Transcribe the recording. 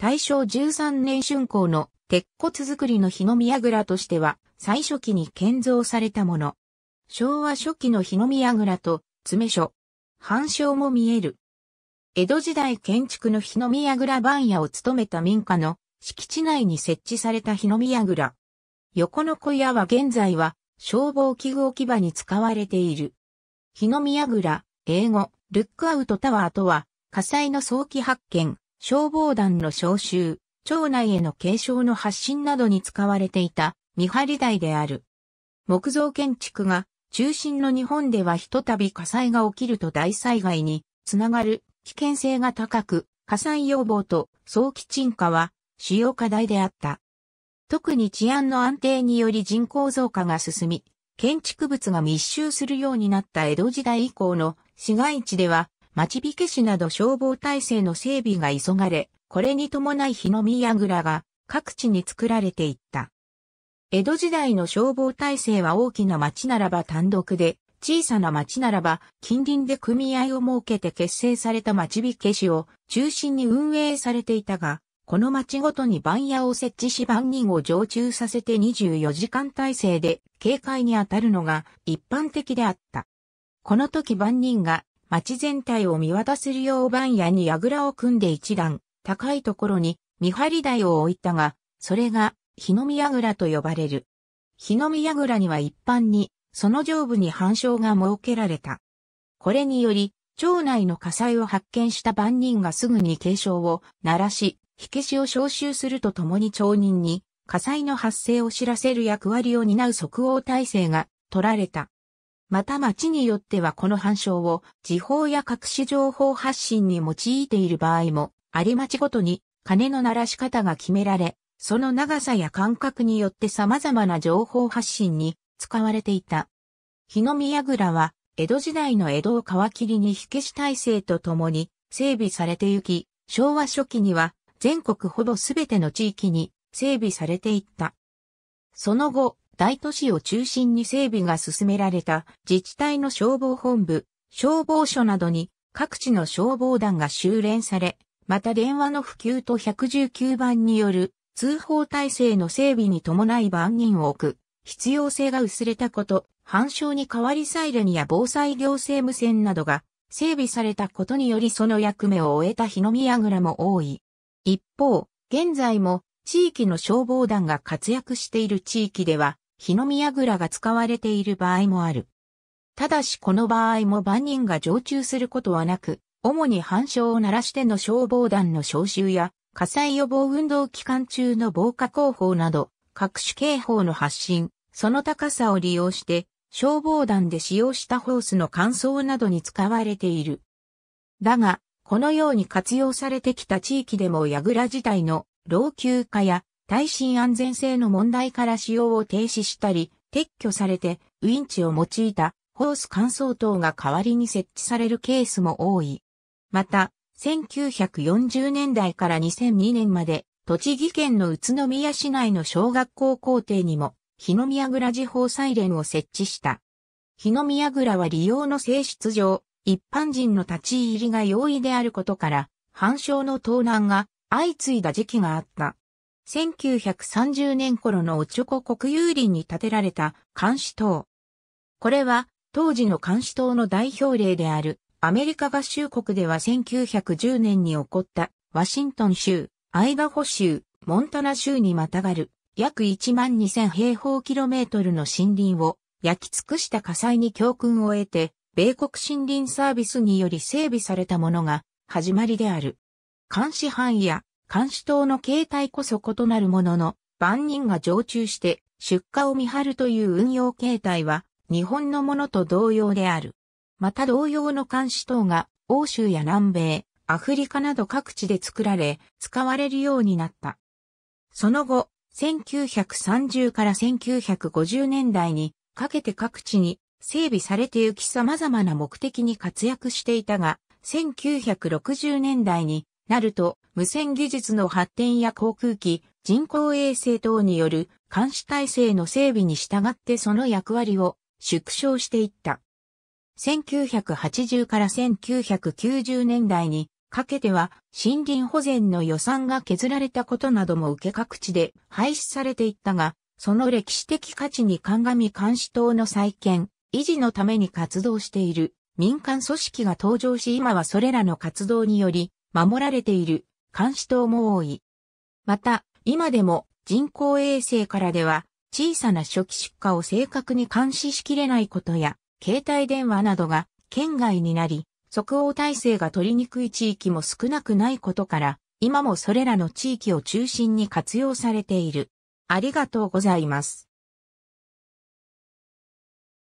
大正13年春工の鉄骨造りの日の宮倉としては最初期に建造されたもの。昭和初期の日の宮倉と詰所、繁証も見える。江戸時代建築の日の宮倉番屋を務めた民家の敷地内に設置された日の宮倉。横の小屋は現在は消防器具置き場に使われている。日の宮倉、英語、ルックアウトタワーとは火災の早期発見、消防団の召集、町内への継承の発信などに使われていた見張り台である。木造建築が中心の日本ではひとたび火災が起きると大災害につながる危険性が高く、火災予防と早期鎮火は主要課題であった。特に治安の安定により人口増加が進み、建築物が密集するようになった江戸時代以降の市街地では町火消しなど消防体制の整備が急がれ、これに伴い火の宮倉が各地に作られていった。江戸時代の消防体制は大きな町ならば単独で、小さな町ならば近隣で組合を設けて結成された町火消しを中心に運営されていたが、この町ごとに番屋を設置し番人を常駐させて24時間体制で警戒に当たるのが一般的であった。この時番人が町全体を見渡せるよう番屋に櫓を組んで一段、高いところに見張り台を置いたが、それが日の見櫓と呼ばれる。日の見櫓には一般に、その上部に反証が設けられた。これにより、町内の火災を発見した番人がすぐに警鐘を鳴らし、火消しを招集するとともに町人に火災の発生を知らせる役割を担う即応体制が取られた。また町によってはこの反証を時報や隠し情報発信に用いている場合も、あり町ごとに鐘の鳴らし方が決められ、その長さや間隔によって様々な情報発信に使われていた。日の宮倉は、江戸時代の江戸を皮切りに火消し体制とともに整備されてゆき、昭和初期には全国ほぼすべての地域に整備されていった。その後、大都市を中心に整備が進められた自治体の消防本部、消防署などに各地の消防団が修練され、また電話の普及と119番による通報体制の整備に伴い番人を置く必要性が薄れたこと、反証に代わりサイレンや防災行政無線などが整備されたことによりその役目を終えた日の宮倉も多い。一方、現在も地域の消防団が活躍している地域では、火の宮倉が使われている場合もある。ただしこの場合も万人が常駐することはなく、主に反証を鳴らしての消防団の召集や、火災予防運動期間中の防火工法など、各種警報の発信、その高さを利用して、消防団で使用したホースの乾燥などに使われている。だが、このように活用されてきた地域でも櫓自体の老朽化や耐震安全性の問題から使用を停止したり、撤去されて、ウインチを用いたホース乾燥等が代わりに設置されるケースも多い。また、1940年代から2002年まで、栃木県の宇都宮市内の小学校校庭にも、日の宮倉時報サイレンを設置した。日の宮倉は利用の性質上、一般人の立ち入りが容易であることから、反証の盗難が相次いだ時期があった。1930年頃のオチョコ国有林に建てられた監視塔。これは当時の監視塔の代表例であるアメリカ合衆国では1910年に起こったワシントン州、アイダホ州、モンタナ州にまたがる約1万2000平方キロメートルの森林を焼き尽くした火災に教訓を得て米国森林サービスにより整備されたものが始まりである。監視範囲や監視塔の形態こそ異なるものの、万人が常駐して出荷を見張るという運用形態は日本のものと同様である。また同様の監視塔が欧州や南米、アフリカなど各地で作られ、使われるようになった。その後、1930から1950年代にかけて各地に整備されてゆき様々な目的に活躍していたが、1960年代になると無線技術の発展や航空機、人工衛星等による監視体制の整備に従ってその役割を縮小していった。1980から1990年代にかけては森林保全の予算が削られたことなども受け各地で廃止されていったが、その歴史的価値に鑑み監視等の再建、維持のために活動している民間組織が登場し今はそれらの活動により守られている監視塔も多い。また、今でも人工衛星からでは小さな初期出荷を正確に監視しきれないことや、携帯電話などが県外になり、即応体制が取りにくい地域も少なくないことから、今もそれらの地域を中心に活用されている。ありがとうございます。